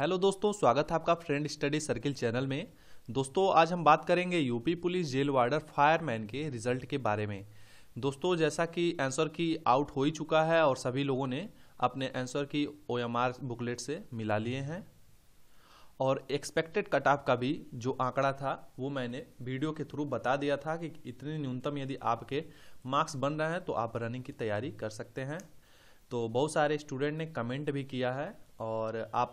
hello दोस्तों स्वागत है आपका फ्रेंड स्टडी सर्किल चैनल में दोस्तों आज हम बात करेंगे UP police jail warder fireman के रिजल्ट के बारे में दोस्तों जैसा कि आंसर की आउट हो ही चुका है और सभी लोगों ने अपने आंसर की ओएमआर बुकलेट से मिला लिए हैं और एक्सपेक्टेड कट ऑफ का भी जो आंकड़ा था वो मैंने वीडियो के थ्रू बता दिया था कि इतने न्यूनतम यदि आपके मार्क्स बन रहे हैं तो आप रनिंग की तैयारी कर सकते हैं तो बहुत सारे स्टूडेंट ने कमेंट भी किया है और आप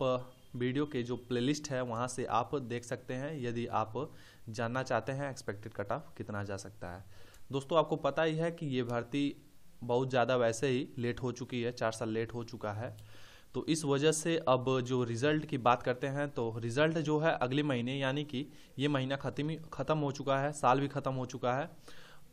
वीडियो के जो प्लेलिस्ट है वहाँ से आप देख सकते हैं यदि आप जानना चाहते हैं एक्सपेक्टेड कट ऑफ कितना जा सकता है दोस्तों आपको पता ही है कि ये भर्ती बहुत ज़्यादा वैसे ही लेट हो चुकी है चार साल लेट हो चुका है तो इस वजह से अब जो रिज़ल्ट की बात करते हैं तो रिज़ल्ट जो है अगले महीने यानी कि ये महीना खत्म ख़त्म हो चुका है साल भी ख़त्म हो चुका है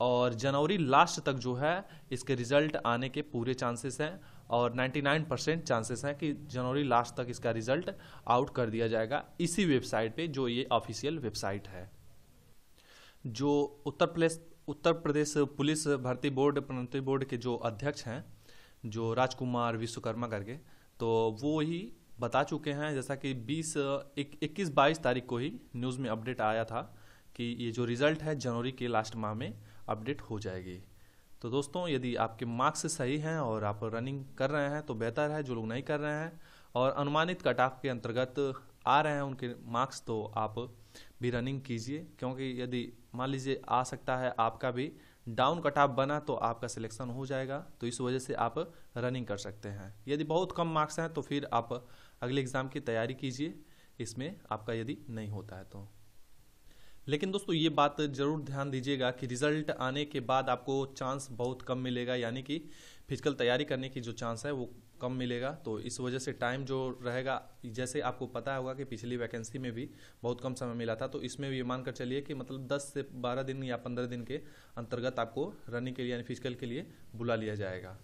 और जनवरी लास्ट तक जो है इसके रिजल्ट आने के पूरे चांसेस हैं और 99 परसेंट चांसेस हैं कि जनवरी लास्ट तक इसका रिजल्ट आउट कर दिया जाएगा इसी वेबसाइट पे जो ये ऑफिशियल वेबसाइट है जो उत्तर प्रदेश उत्तर प्रदेश पुलिस भर्ती बोर्ड प्रोन्नति बोर्ड के जो अध्यक्ष हैं जो राजकुमार विश्वकर्मा करके तो वो ही बता चुके हैं जैसा कि 20 इक्कीस बाईस तारीख को ही न्यूज़ में अपडेट आया था कि ये जो रिज़ल्ट है जनवरी के लास्ट माह में अपडेट हो जाएगी तो दोस्तों यदि आपके मार्क्स सही हैं और आप रनिंग कर रहे हैं तो बेहतर है जो लोग नहीं कर रहे हैं और अनुमानित कट ऑफ के अंतर्गत आ रहे हैं उनके मार्क्स तो आप भी रनिंग कीजिए क्योंकि यदि मान लीजिए आ सकता है आपका भी डाउन कट ऑफ बना तो आपका सिलेक्शन हो जाएगा तो इस वजह से आप रनिंग कर सकते हैं यदि बहुत कम मार्क्स हैं तो फिर आप अगले एग्ज़ाम की तैयारी कीजिए इसमें आपका यदि नहीं होता है तो लेकिन दोस्तों ये बात जरूर ध्यान दीजिएगा कि रिजल्ट आने के बाद आपको चांस बहुत कम मिलेगा यानी कि फिजिकल तैयारी करने की जो चांस है वो कम मिलेगा तो इस वजह से टाइम जो रहेगा जैसे आपको पता होगा कि पिछली वैकेंसी में भी बहुत कम समय मिला था तो इसमें भी मानकर चलिए कि मतलब 10 से 12 दिन या 15 दिन के अंतर्गत आपको रनिंग के लिए यानी फिजिकल के लिए बुला लिया जाएगा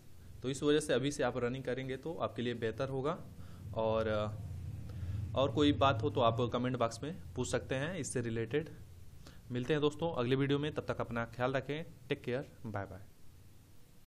तो इस वजह से अभी से आप रनिंग करेंगे तो आपके लिए बेहतर होगा और और कोई बात हो तो आप कमेंट बॉक्स में पूछ सकते हैं इससे रिलेटेड मिलते हैं दोस्तों अगले वीडियो में तब तक अपना ख्याल रखें टेक केयर बाय बाय